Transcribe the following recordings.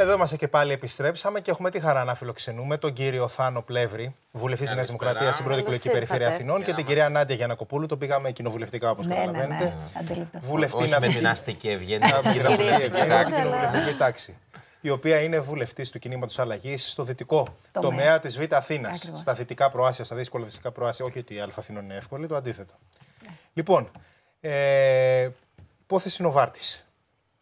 Εδώ είμαστε και πάλι επιστρέψαμε και έχουμε τη χαρά να φιλοξενούμε τον κύριο Θάνο Πλεύρη, βουλευτή της Νέας Δημοκρατίας στην πρώτη περιφέρεια Αθηνών, και την κυρία Νάντια Γιανακοπούλου. Το πήγαμε κοινοβουλευτικά όπως ναι, ναι, ναι. καταλαβαίνετε. Βουλευτή να πει. Με την αστική ευγένεια. τάξη. Η οποία είναι βουλευτής του κινήματος αλλαγής στο δυτικό τομέα της Β' Αθήνας. Στα δυτικά προάσια, στα δύσκολα δυτικά προάσια. Όχι ότι η Α' Αθήνα είναι εύκολη, το αντίθετο. Λοιπόν, υπόθεση ε, Νοβάρτη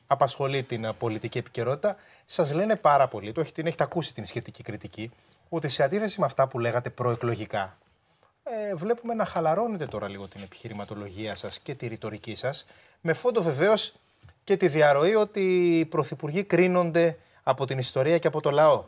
απασχολεί την ε, πολιτική επικαιρότητα, σας λένε πάρα πολύ, το την έχετε ακούσει την σχετική κριτική, ότι σε αντίθεση με αυτά που λέγατε προεκλογικά, ε, βλέπουμε να χαλαρώνετε τώρα λίγο την επιχειρηματολογία σας και τη ρητορική σας, με φόντο βεβαίως και τη διαρροή ότι οι πρωθυπουργοί κρίνονται από την ιστορία και από το λαό.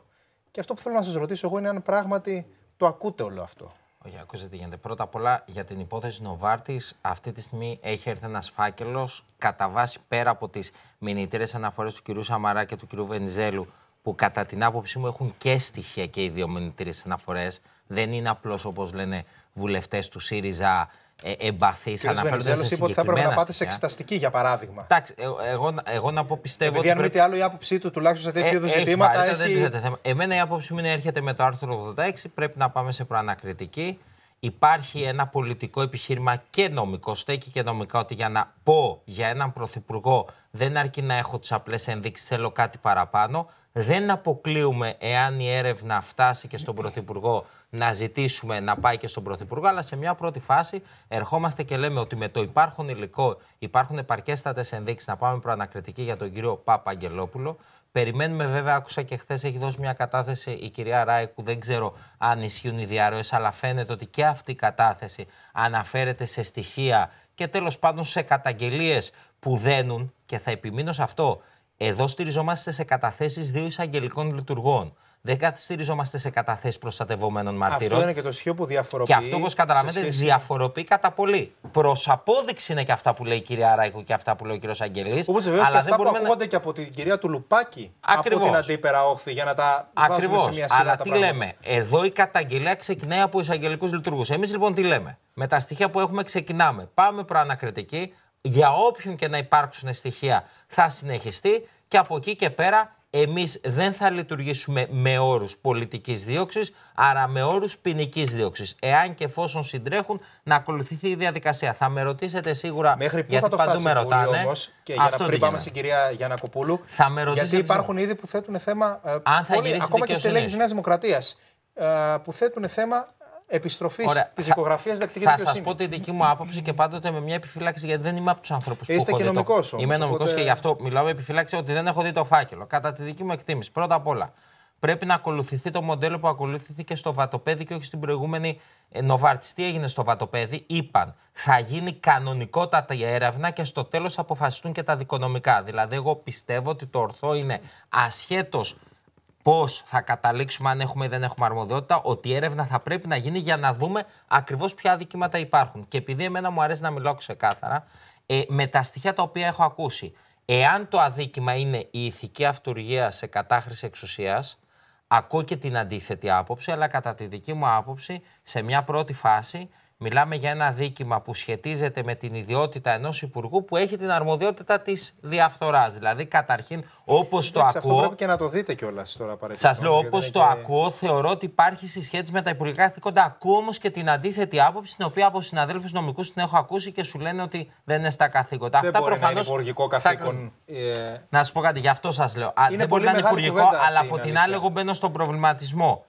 Και αυτό που θέλω να σας ρωτήσω εγώ είναι αν πράγματι το ακούτε όλο αυτό. Όχι, ακούστε τι γίνεται. Πρώτα απ' όλα για την υπόθεση Νοβάρτης, αυτή τη στιγμή έχει έρθει ένας φάκελος κατά βάση πέρα από τις μηνυτήρες αναφορές του κυρίου Σαμαρά και του κυρίου Βενιζέλου, που κατά την άποψή μου έχουν και στοιχεία και οι δύο μηνυτήρες αναφορές. Δεν είναι απλώς όπως λένε βουλευτές του ΣΥΡΙΖΑ ε, εμπαθείς αναφέροντα. σε είπε ότι θα έπρεπε να πάτε σε εξεταστική, για παράδειγμα. Εντάξει, ε, εγώ, εγώ, να πω πιστεύω. Επειδή αν μη τι άλλο η άποψή του τουλάχιστον σε τέτοιου ε, είδους ζητήματα. Έχει... Εμένα η άποψή μου είναι έρχεται με το άρθρο 86, πρέπει να πάμε σε προανακριτική. Υπάρχει ένα πολιτικό επιχείρημα και νομικό, στέκει και νομικά ότι για να πω για έναν πρωθυπουργό δεν αρκεί να έχω τις απλές ενδείξεις, θέλω κάτι παραπάνω. Δεν αποκλείουμε, εάν η έρευνα φτάσει και στον Πρωθυπουργό, να ζητήσουμε να πάει και στον Πρωθυπουργό. Αλλά σε μια πρώτη φάση ερχόμαστε και λέμε ότι με το υπάρχον υλικό υπάρχουν επαρκέστατες ενδείξεις να πάμε προανακριτική για τον κύριο Παπαγγελόπουλο. Περιμένουμε, βέβαια, άκουσα και χθες έχει δώσει μια κατάθεση η κυρία Ράικου. Δεν ξέρω αν ισχύουν οι διαρροές, αλλά φαίνεται ότι και αυτή η κατάθεση αναφέρεται σε στοιχεία και τέλος πάντων σε καταγγελίες που δένουν, και θα επιμείνω σε αυτό, εδώ στηριζόμαστε σε καταθέσεις δύο εισαγγελικών λειτουργών. Δεν στηριζόμαστε σε καταθέσεις προστατευόμενων μαρτύρων. Αυτό είναι και το σχέδιο που διαφοροποιεί. Και αυτό, όπως καταλαβαίνετε, σχέση... διαφοροποιεί κατά πολύ. Προς απόδειξη είναι και αυτά που λέει η κυρία Ράικου και αυτά που λέει ο κύριος Αγγελής. Όπως βεβαίως και αυτά που ακούγονται και από την κυρία του Λουπάκη από την αντίπερα όχθη για να τα Ακριβώς. βάζουμε σε μια σειρά. Αλλά τι λέμε, εδώ η καταγγελία ξεκινάει από εισαγγελικούς λειτουργούς. Εμείς λοιπόν τι λέμε. Με τα στοιχεία που έχουμε ξεκινάμε. Πάμε προανακριτική. Για όποιον και να υπάρξουν στοιχεία θα συνεχιστεί και από εκεί και πέρα εμείς δεν θα λειτουργήσουμε με όρους πολιτικής δίωξης, άρα με όρους ποινικής δίωξης. Εάν και εφόσον συντρέχουν, να ακολουθηθεί η διαδικασία. Θα με ρωτήσετε σίγουρα, Μέχρι πού γιατί θα παντού με ρωτάνε. Όμως, και για να πριν πάμε στην κυρία Γιανακοπούλου, θα με γιατί υπάρχουν ήδη που θέτουν θέμα, ε, Αν θα ακόμα και σε της Νέας Δημοκρατίας, ε, που θέτουν θέμα επιστροφής τη οικογραφία δεκτική Θα, θα σα πω τη δική μου άποψη και πάντοτε με μια επιφύλαξη γιατί δεν είμαι από τους ανθρώπους που. Είστε και νομικό το... Είμαι νομικός και γι' αυτό μιλάω με επιφύλαξη ότι δεν έχω δει το φάκελο. Κατά τη δική μου εκτίμηση, πρώτα απ' όλα, πρέπει να ακολουθηθεί το μοντέλο που ακολουθήθηκε στο βατοπέδι και όχι στην προηγούμενη ε, Νοβάρτης. Τι έγινε στο βατοπέδι, είπαν θα γίνει η έρευνα και στο τέλος αποφασιστούν και τα δικονομικά. Δηλαδή, εγώ πιστεύω ότι το ορθό είναι ασχέτως πώς θα καταλήξουμε, αν έχουμε ή δεν έχουμε αρμοδιότητα, ότι η έρευνα θα πρέπει να γίνει για να δούμε ακριβώς ποια αδικήματα υπάρχουν. Και επειδή εμένα μου αρέσει να μιλάω ξεκάθαρα, ε, με τα στοιχεία τα οποία έχω ακούσει, εάν το αδίκημα είναι η ηθική αυτοργία σε κατάχρηση εξουσίας, ακούω και την αντίθετη άποψη, αλλά κατά τη δική μου άποψη, σε μια πρώτη φάση, Μιλάμε για ένα δίκημα που σχετίζεται με την ιδιότητα ενός υπουργού που έχει την αρμοδιότητα της διαφθοράς. Δηλαδή, καταρχήν, όπως το ακούω. Αυτό πρέπει και να το δείτε κιόλας τώρα Σας λέω, όπω το ακούω, θεωρώ ότι υπάρχει συσχέτιση με τα υπουργικά καθήκοντα. Ακούω όμως και την αντίθετη άποψη, την οποία από συναδέλφους νομικούς την έχω ακούσει και σου λένε ότι δεν είναι στα καθήκοντα. Δεν Αυτά προφανώς. υπουργικό καθήκον. Θα... Ε... Να σου πω κάτι, γι' αυτό σας λέω. δεν μπορεί να είναι υπουργικό, αλλά από την άλλη, εγώ μπαίνω στον προβληματισμό.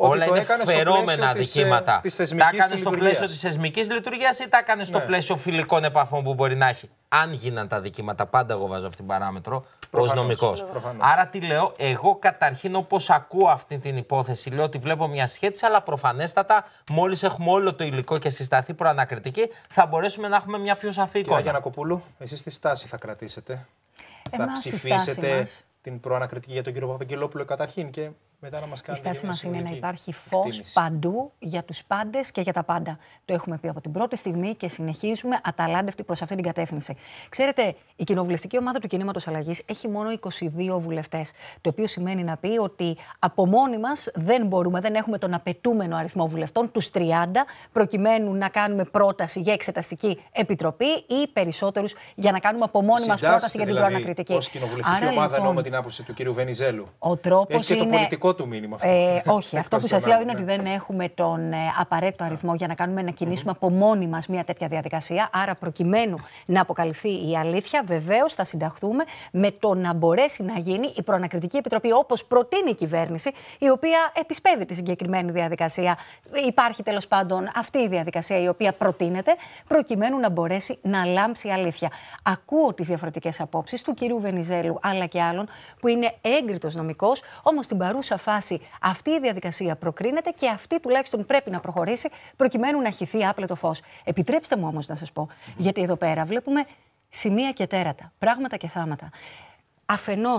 Όλα είναι φερόμενα αδικήματα. Της, ε, της τα έκανε στο πλαίσιο της θεσμικής λειτουργίας ή τα έκανε στο ναι. πλαίσιο φιλικών επαφών που μπορεί να έχει. Αν γίναν τα δικήματα, πάντα εγώ βάζω αυτήν την παράμετρο ως νομικός. Ναι, Άρα τι λέω, εγώ καταρχήν όπως ακούω αυτή την υπόθεση, λέω ότι βλέπω μια σχέση, αλλά προφανέστατα μόλις έχουμε όλο το υλικό και συσταθεί προανακριτική, θα μπορέσουμε να έχουμε μια πιο σαφή εικόνα. Κύριε Γιανακοπούλου, εσείς τι στάση θα κρατήσετε, θα ψηφίσετε την προανακριτική για τον κύριο Παπαγγελόπουλο καταρχήν και μετά να μας κάνει Η στάση μας είναι να υπάρχει φως παντού για τους πάντες και για τα πάντα. Το έχουμε πει από την πρώτη στιγμή και συνεχίζουμε αταλάντευτοι προς αυτή την κατεύθυνση. Ξέρετε, η κοινοβουλευτική ομάδα του Κινήματος Αλλαγής έχει μόνο 22 βουλευτές. Το οποίο σημαίνει να πει ότι από μόνοι μας δεν μπορούμε, δεν έχουμε τον απαιτούμενο αριθμό βουλευτών, τους 30, προκειμένου να κάνουμε πρόταση για εξεταστική επιτροπή ή περισσότερους για να κάνουμε από μόνοι μας πρόταση για την δηλαδή, προανακριτική. Ως κοινοβουλευτική Άρα, ομάδα, λοιπόν, εννοούμε την άποψη του κ. Βενιζέλου. Ο τρόπος είναι. το του μήνυμα Ε, όχι. αυτό που σας λέω είναι ότι δεν έχουμε τον ε, απαραίτητο αριθμό για να κάνουμε να κινήσουμε από μόνοι μας μια τέτοια διαδικασία. Άρα, προκειμένου να αποκαλυφθεί η αλήθεια, βεβαίως θα συνταχθούμε με το να μπορέσει να γίνει η Προανακριτική Επιτροπή όπως προτείνει η κυβέρνηση, η οποία επισπεύει τη συγκεκριμένη διαδικασία. Υπάρχει τέλος πάντων αυτή η διαδικασία η οποία προτείνεται, προκειμένου να μπορέσει να λάμψει η αλήθεια. Ακούω τις διαφορετικές απόψεις του κυρίου Βενιζέλου αλλά και άλλων, που είναι έγκριτος νομικός, όμως την παρούσα φάση αυτή η διαδικασία προκρίνεται και αυτή τουλάχιστον πρέπει να προχωρήσει προκειμένου να χυθεί άπλετο φως. Επιτρέψτε μου όμως να σας πω, γιατί εδώ πέρα βλέπουμε σημεία και τέρατα, πράγματα και θάματα. Αφενός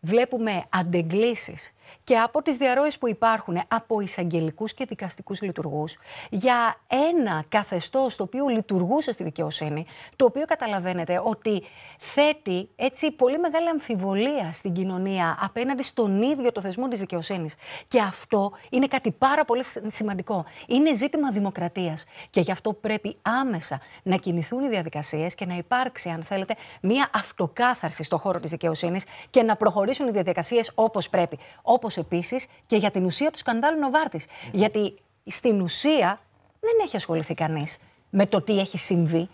βλέπουμε αντεγκλήσεις και από τις διαρροές που υπάρχουν από εισαγγελικούς και δικαστικούς λειτουργούς για ένα καθεστώς το οποίο λειτουργούσε στη δικαιοσύνη, το οποίο καταλαβαίνετε ότι θέτει έτσι πολύ μεγάλη αμφιβολία στην κοινωνία απέναντι στον ίδιο το θεσμό της δικαιοσύνης. Και αυτό είναι κάτι πάρα πολύ σημαντικό. Είναι ζήτημα δημοκρατίας και γι' αυτό πρέπει άμεσα να κινηθούν οι διαδικασίες και να υπάρξει, αν θέλετε, μία αυτοκάθαρση στον χώρο της δικαιοσύνης και να προχωρήσουν οι διαδικασίες όπως πρέπει. Όπως επίσης και για την ουσία του σκανδάλου Νοβάρτης. Mm. Γιατί στην ουσία δεν έχει ασχοληθεί κανείς με το τι έχει συμβεί.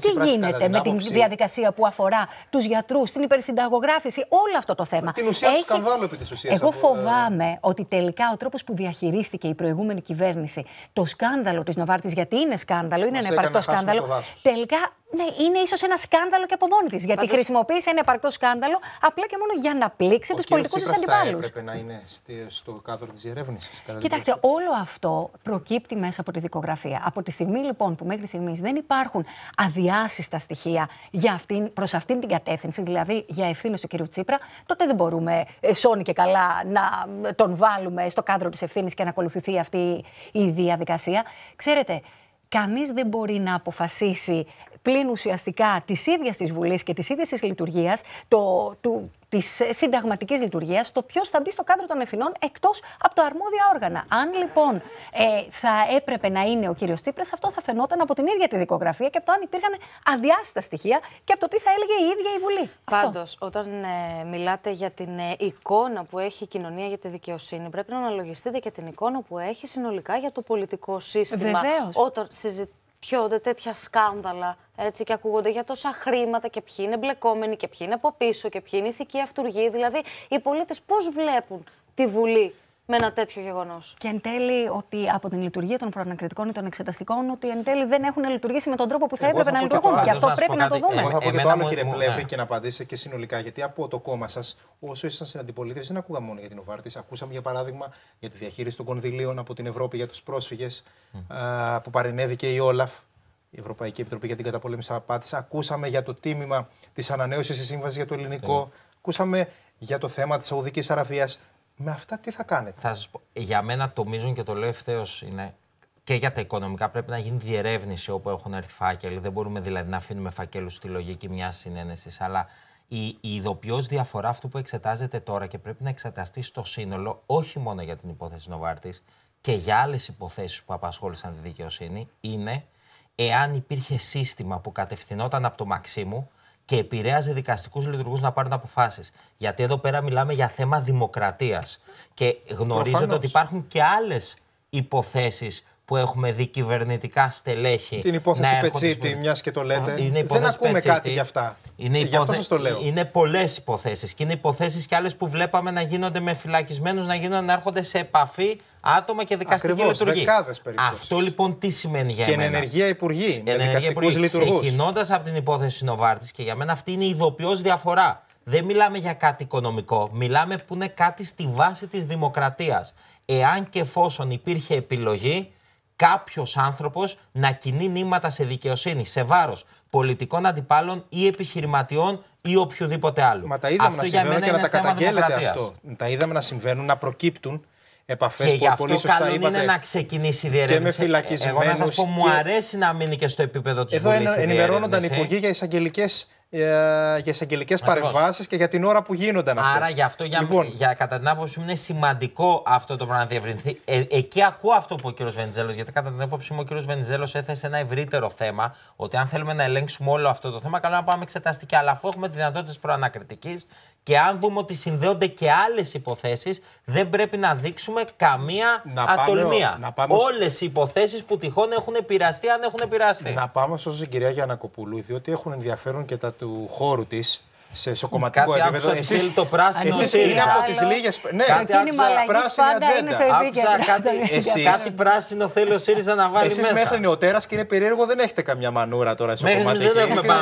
Τι γίνεται με την διαδικασία που αφορά τους γιατρούς, την υπερσυνταγογράφηση, όλο αυτό το θέμα. Την ουσία Έχει... του σκανδάλου επί της ουσίας. Εγώ ε, φοβάμαι ότι τελικά ο τρόπος που διαχειρίστηκε η προηγούμενη κυβέρνηση το σκάνδαλο της Νοβάρτης, γιατί είναι σκάνδαλο, είναι ένα επαρκτό σκάνδαλο, τελικά ναι, είναι ίσως ένα σκάνδαλο και από μόνη της. Γιατί Πάντως... χρησιμοποίησε ένα επαρκτό σκάνδαλο απλά και μόνο για να πλήξεις του πολιτικού τη αντιπάλου. Αυτό έπρεπε να είναι στο κάδρο της διερεύνησης. Κοιτάξτε, όλο αυτό προκύπτει μέσα από τη δικογραφία. Από τη στιγμή λοιπόν που μέχρι στιγμής δεν υπάρχουν αδιάσυστα στοιχεία προς αυτήν την κατεύθυνση, δηλαδή για ευθύνες του κύριου Τσίπρα, τότε δεν μπορούμε ε, σώνει και καλά να ε, τον βάλουμε στο κάδρο της ευθύνης και να ακολουθηθεί αυτή η διαδικασία. Ξέρετε, Κανείς δεν μπορεί να αποφασίσει πλην ουσιαστικά της ίδιας της Βουλής και της ίδιας της λειτουργίας, της συνταγματικής λειτουργίας, το ποιος θα μπει στο κάδρο των ευθυνών εκτός από τα αρμόδια όργανα. Αν λοιπόν ε, θα έπρεπε να είναι ο κύριος Τσίπρας, αυτό θα φαινόταν από την ίδια τη δικογραφία και από το αν υπήρχαν αδιάστα στοιχεία και από το τι θα έλεγε η ίδια η Βουλή. Πάντως, όταν ε, μιλάτε για την ε, εικόνα που έχει η κοινωνία για τη δικαιοσύνη, πρέπει να αναλογιστείτε και την εικόνα που έχει συνολικά για το πολιτικό σύστημα. Βεβαίως. Όταν συζητιούνται τέτοια σκάνδαλα έτσι και ακούγονται για τόσα χρήματα και ποιοι είναι μπλεκόμενοι και ποιοι είναι από πίσω και ποιοι είναι ηθικοί αυτούργοι. Δηλαδή, οι πολίτες πώς βλέπουν τη Βουλή με ένα τέτοιο γεγονός. Και εν τέλει, ότι από την λειτουργία των προανακριτικών ή των εξεταστικών, ότι εν τέλει δεν έχουν λειτουργήσει με τον τρόπο που θα έπρεπε να λειτουργούν. Και, αυτό πρέπει να το δούμε. Εγώ θα πω και το άλλο, κύριε Πλεύρη, ναι. και να απαντήσετε και συνολικά. Γιατί από το κόμμα σας, όσο ήσασταν στην αντιπολίτευση, δεν ακούγαμε μόνο για την Οβάρτης. Ακούσαμε, για παράδειγμα, για τη διαχείριση των κονδυλίων από την Ευρώπη για τους πρόσφυγες, που παρενέβηκε η Όλαφ η Ευρωπαϊκή Επιτροπή για την Καταπολέμηση Απάτης. Ακούσαμε για το τίμημα της ανανέωσης της σύμβασης για το ελληνικό. Ναι. Ακούσαμε για το θέμα της Σαουδικής Αραβίας. Με αυτά τι θα κάνετε. Θα σας πω. Για μένα το μείζον και το λέω ευθέως είναι και για τα οικονομικά πρέπει να γίνει διερεύνηση όπου έχουν έρθει φάκελοι. Δεν μπορούμε δηλαδή να αφήνουμε φακέλους στη λογική μιας συνένεσης. Αλλά η, η ειδοποιώς διαφορά αυτού που εξετάζεται τώρα και πρέπει να εξεταστεί στο σύνολο, όχι μόνο για την υπόθεση Νοβάρτης και για άλλες υποθέσεις που απασχόλησαν τη δικαιοσύνη, είναι εάν υπήρχε σύστημα που κατευθυνόταν από το Μαξίμου και επηρέαζε δικαστικούς λειτουργούς να πάρουν αποφάσεις. Γιατί εδώ πέρα μιλάμε για θέμα δημοκρατίας. Και γνωρίζετε ότι υπάρχουν και άλλες υποθέσεις που έχουμε δει κυβερνητικά στελέχη. Την υπόθεση Πετσίτη, μιας και το λέτε. Δεν ακούμε κάτι γι' αυτά. Είναι υπόθε... Γι' αυτό το λέω. Είναι πολλές υποθέσεις. Και είναι υποθέσεις και άλλες που βλέπαμε να γίνονται με φυλακισμένους, να γίνονται να έρχονται σε επαφή άτομα και δικαστική Ακριβώς, λειτουργία. Αυτό λοιπόν τι σημαίνει για και εμένα. Και ενεργεία υπουργή. Ξεκινώντας από την υπόθεση Νοβάρτη και για μένα αυτή είναι η ειδοποιώς διαφορά. Δεν μιλάμε για κάτι οικονομικό. Μιλάμε που είναι κάτι στη βάση της δημοκρατίας. Εάν και εφόσον υπήρχε επιλογή, κάποιος άνθρωπος να κινεί νήματα σε δικαιοσύνη, σε βάρος πολιτικών αντιπάλων ή επιχειρηματιών ή οποιοδήποτε άλλο. Μα τα είδαμε αυτό να συμβαίνουν και να τα καταγγέλλετε αυτό. Τα είδαμε να συμβαίνουν, να προκύπτουν επαφές που αυτό πολύ σωστά είπατε. είναι να ξεκινήσει η διερεύνηση. Και με ε, φυλακισμένους. Εγώ να σας πω, μου αρέσει να μείνει και στο επίπεδο της Εδώ ενημερώνονταν οι υπουργοί για εισαγγελικές ε, για εισαγγελικές παρεμβάσεις και για την ώρα που γίνονταν αυτά. Άρα γι' αυτό για, λοιπόν. για, κατά την άποψή μου είναι σημαντικό αυτό το πράγμα να διευρυνθεί. Ε, εκεί ακούω αυτό που ο κ. Βενιζέλος, γιατί κατά την άποψή μου ο κ. Βενιζέλος έθεσε ένα ευρύτερο θέμα, ότι αν θέλουμε να ελέγξουμε όλο αυτό το θέμα, καλό να πάμε εξεταστική. Αλλά αφού έχουμε τη δυνατότητα της προανακριτικής και αν δούμε ότι συνδέονται και άλλες υποθέσεις, δεν πρέπει να δείξουμε καμία να πάμε, ατολμία. Όλες οι υποθέσεις που τυχόν έχουν επηρεαστεί, αν έχουν επηρεαστεί. Να πάμε ωστόσο στην κυρία Γιανακοπούλου, διότι έχουν ενδιαφέρον και τα του χώρου της σε, σοκοματικό επίπεδο. Εσύ, το πράσινο Είναι από τις λίγες. Ναι, Κάτι άκουσα πράσινη ατζέντα. Άκουσα κάτι, κάτι πράσινο θέλει ο ΣΥΡΙΖΑ να βάλει Εσείς μέχρι νεοτέρας και είναι περίεργο, δεν έχετε καμιά μανούρα τώρα σε κομματική.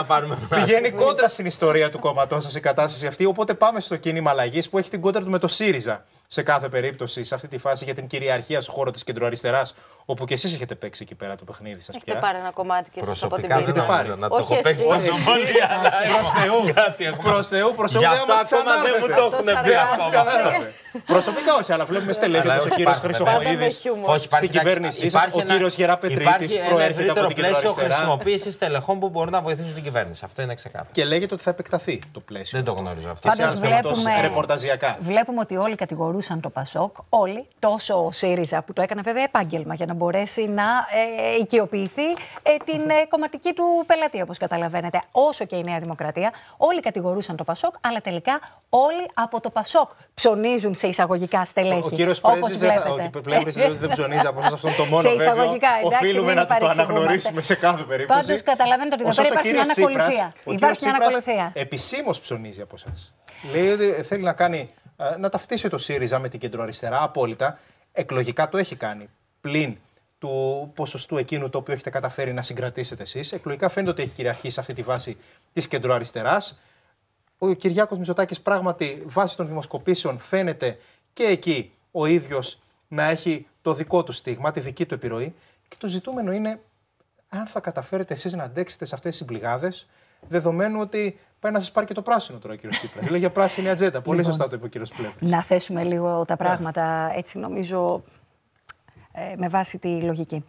Πηγαίνει κόντρα στην ιστορία του κόμματός σας η κατάσταση αυτή. Οπότε πάμε στο κίνημα αλλαγής που έχει την κόντρα του με το ΣΥΡΙΖΑ σε κάθε περίπτωση σε αυτή τη φάση για την κυριαρχία στο χώρο της κεντροαριστεράς όπου και εσείς έχετε παίξει εκεί πέρα το παιχνίδι σας. Έχετε πάρει ένα κομμάτι και εσείς από την πίστη. Έχετε πάρει. Να το έχω παίξει τόσο πολύ. Προς Θεού, προς Θεού, Προς δεν μα δεν μου το έχουν πει Προσωπικά όχι, αλλά βλέπουμε στελέχη όπω ο κύριο Χρυσοχοίδη στην κυβέρνησή σας. Ο κύριο Γεραπετρίτη προέρχεται από την κυβέρνηση. πλαίσιο χρησιμοποίησης στελεχών που μπορούν να βοηθήσουν την κυβέρνηση. Αυτό είναι ξεκάθαρο. Και λέγεται ότι θα επεκταθεί το πλαίσιο. Δεν το γνωρίζω αυτό. Βλέπουμε ότι όλοι κατηγορούσαν το Πασόκ, όλοι, τόσο ο ΣΥΡΙΖΑ που το έκανε βέβαια επάγγελμα για να μπορέσει να ε, οικειοποιηθεί ε, την ε, κομματική του πελατεία, όπως καταλαβαίνετε. Όσο και η Νέα Δημοκρατία, όλοι κατηγορούσαν το Πασόκ, αλλά τελικά όλοι από το Πασόκ ψωνίζουν σε εισαγωγικά στελέχη. Ο, ο κύριος Πρέσβης δεν, δεν ψωνίζει από αυτό το μόνο Εντάξει, Οφείλουμε να το αναγνωρίσουμε σε κάθε περίπτωση. Πάντως καταλαβαίνετε ότι δεν υπάρχει μια ανακολουθία. Υπάρχει μια ανακολουθία. Επισήμως ψωνίζει από εσάς. Λέει ότι θέλει να κάνει ε, να ταυτίσει το ΣΥΡΙΖΑ με την κεντροαριστερά απόλυτα. Εκλογικά το έχει κάνει. Πλην του ποσοστού εκείνου το οποίο έχετε καταφέρει να συγκρατήσετε εσείς. Εκλογικά φαίνεται ότι έχει κυριαρχήσει αυτή τη βάση της κεντροαριστεράς. Ο Κυριάκος Μητσοτάκης, πράγματι, βάσει των δημοσκοπήσεων, φαίνεται και εκεί ο ίδιος να έχει το δικό του στίγμα, τη δική του επιρροή. Και το ζητούμενο είναι αν θα καταφέρετε εσείς να αντέξετε σε αυτές τις συμπληγάδες, δεδομένου ότι πάει να σας πάρει και το πράσινο τώρα ο κύριος Τσίπρας. Δηλαδή για πράσινη ατζέντα. Πολύ λοιπόν, σωστά το είπε ο κύριος Πλεύρης. Να θέσουμε λίγο τα πράγματα έτσι, νομίζω, ε, με βάση τη λογική.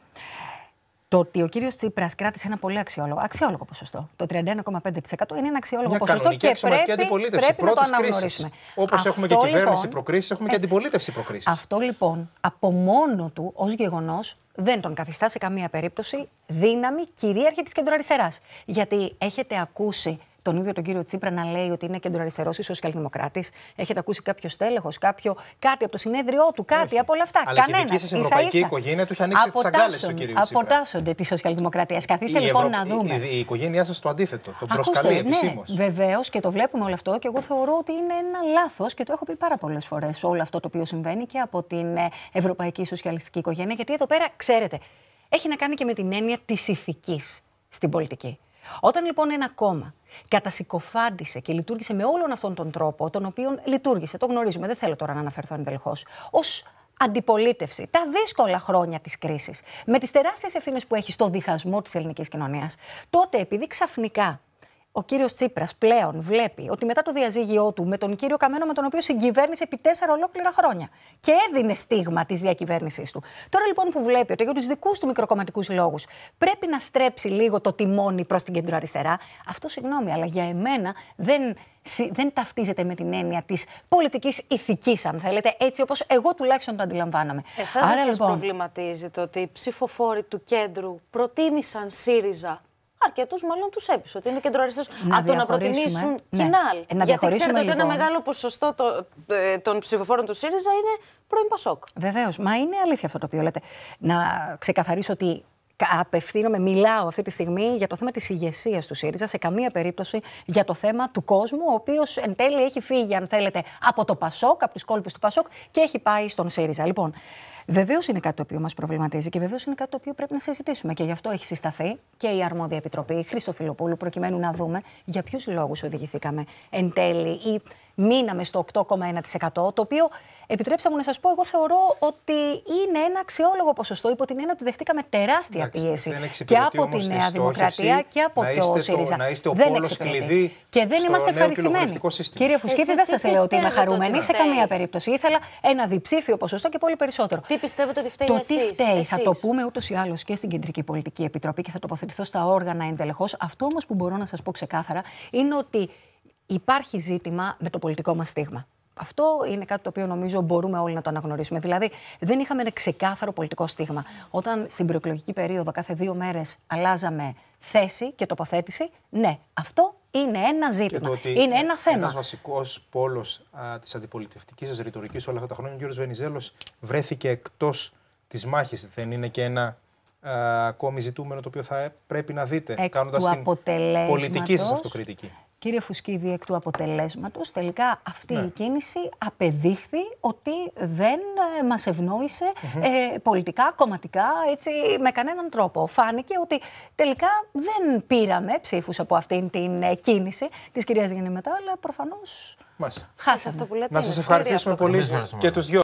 Το ότι ο κύριος Τσίπρας κράτησε ένα πολύ αξιόλογο, αξιόλογο ποσοστό. Το 31,5% είναι ένα αξιόλογο Μια ποσοστό και πρέπει, αντιπολίτευση πρέπει να το αναγνωρίσουμε. Όπως έχουμε και λοιπόν- κυβέρνηση λοιπόν, προκρίσει, έχουμε έτσι. και αντιπολίτευση προκρίσει. Αυτό λοιπόν από μόνο του ως γεγονός δεν τον καθιστά σε καμία περίπτωση δύναμη κυρίαρχη της κεντροαριστεράς. Γιατί έχετε ακούσει τον ίδιο τον κύριο Τσίπρα να λέει ότι είναι κεντροαριστερός ή σοσιαλδημοκράτης. Έχετε ακούσει κάποιο τέλεχο, κάποιο κάτι από το συνέδριό του, κάτι Όχι. από όλα αυτά. Αλλά Κανένα. Και δική ευρωπαϊκή οικογένεια του έχει ανοίξει τις αγκάλες του κυρίου Τσίπρα. Αποτάσσονται τη σοσιαλδημοκρατίας. Καθίστε λοιπόν Ευρω... να δούμε. Η, η οικογένειά σας το αντίθετο. Τον προσκαλεί ναι, Βεβαίως και το βλέπουμε όλο αυτό και εγώ θεωρώ ότι είναι ένα λάθος και το έχω πει πάρα πολλές φορές όλο αυτό το οποίο συμβαίνει και από την ε, Ευρωπαϊκή Σοσιαλιστική Οικογένεια. Γιατί εδώ πέρα, ξέρετε, έχει να κάνει και με την έννοια της ηθικής στην πολιτική. Όταν λοιπόν ένα κόμμα κατασυκοφάντησε και λειτουργήσε με όλον αυτόν τον τρόπο, τον οποίο λειτουργήσε, το γνωρίζουμε, δεν θέλω τώρα να αναφερθώ εντελεχώς, ως αντιπολίτευση τα δύσκολα χρόνια της κρίσης, με τις τεράστιες ευθύνες που έχει στο διχασμό της ελληνικής κοινωνίας, τότε επειδή ξαφνικά ο κύριος Τσίπρας πλέον βλέπει ότι μετά το διαζύγιο του με τον κύριο Καμένο, με τον οποίο συγκυβέρνησε επί τέσσερα ολόκληρα χρόνια και έδινε στίγμα της διακυβέρνησής του. Τώρα λοιπόν που βλέπει ότι για τους δικούς του μικροκομματικούς λόγους πρέπει να στρέψει λίγο το τιμόνι προς την κεντροαριστερά, αυτό συγγνώμη, αλλά για εμένα δεν δεν ταυτίζεται με την έννοια της πολιτικής ηθικής, αν θέλετε, έτσι όπως εγώ τουλάχιστον το αντιλαμβάνομαι. Εσάς λοιπόν... προβληματίζει το ότι οι ψηφοφόροι του κέντρου προτίμησαν ΣΥΡΙΖΑ αρκετούς μάλλον τους έπεισε ότι είναι κεντροαριστές. Από το να προτιμήσουν ναι. κοινάλ. Να Γιατί ξέρετε ότι ένα λοιπόν. μεγάλο ποσοστό ε, των ψηφοφόρων του ΣΥΡΙΖΑ είναι πρώην Πασόκ. Βεβαίως. Μα είναι αλήθεια αυτό το οποίο λέτε. Να ξεκαθαρίσω ότι Απευθύνομαι, μιλάω αυτή τη στιγμή για το θέμα της ηγεσίας του ΣΥΡΙΖΑ, σε καμία περίπτωση για το θέμα του κόσμου, ο οποίος εν τέλει έχει φύγει, αν θέλετε, από το Πασόκ, από τις κόλπου του Πασόκ και έχει πάει στον ΣΥΡΙΖΑ. Λοιπόν, βεβαίως είναι κάτι το οποίο μας προβληματίζει και βεβαίως είναι κάτι το οποίο πρέπει να συζητήσουμε. Και γι' αυτό έχει συσταθεί και η αρμόδια επιτροπή, η Χρήστο Φιλοπούλου, προκειμένου να δούμε για ποιους λόγους οδηγηθήκαμε εν τέλει ή μείναμε στο 8,1%. Το οποίο, επιτρέψα μου να σας πω, εγώ θεωρώ ότι είναι ένα αξιόλογο ποσοστό υπό την έννοια ότι δεχτήκαμε τεράστια πίεση και από τη Νέα Δημοκρατία και από το ΣΥΡΙΖΑ. Να είστε ο πόλος κλειδί. Και δεν είμαστε ευχαριστημένοι. Κύριε Φουσκίτη, δεν σας λέω ότι είμαι χαρούμενη σε καμία περίπτωση. Ήθελα ένα διψήφιο ποσοστό και πολύ περισσότερο. Τι πιστεύετε ότι φταίει Το τι φταίει, θα το πούμε ούτως ή άλλως και στην Κεντρική Πολιτική Επιτροπή και θα τοποθετηθώ στα όργανα εντελεχώς. Αυτό όμως που μπορώ να σας πω ξεκάθαρα είναι ότι υπάρχει ζήτημα με το πολιτικό μας στίγμα. Αυτό είναι κάτι το οποίο νομίζω μπορούμε όλοι να το αναγνωρίσουμε. Δηλαδή, δεν είχαμε ένα ξεκάθαρο πολιτικό στίγμα. Όταν στην προεκλογική περίοδο κάθε δύο μέρες αλλάζαμε θέση και τοποθέτηση, ναι, αυτό είναι ένα ζήτημα. ότι είναι ένα θέμα. Ένα βασικός πόλος της αντιπολιτευτικής σα ρητορικής όλα αυτά τα χρόνια, ο κ. Βενιζέλος, βρέθηκε εκτός της μάχης. Δεν είναι και ένα α, ακόμη ζητούμενο το οποίο θα πρέπει να δείτε, κάνοντα την πολιτική σας αυτοκριτική. Κύριε Φουσκίδη, εκ του αποτελέσματος, τελικά αυτή ναι. η κίνηση απεδείχθη ότι δεν ε, μας ευνοησε ε, πολιτικά, κομματικά, έτσι, με κανέναν τρόπο. Φάνηκε ότι τελικά δεν πήραμε ψήφους από αυτήν την ε, κίνηση της κυρίας Γεννημετά, αλλά προφανώς Μάλιστα. χάσαμε. Αυτό που λέτε, Να σας ευχαριστήσουμε πολύ και τους δυο.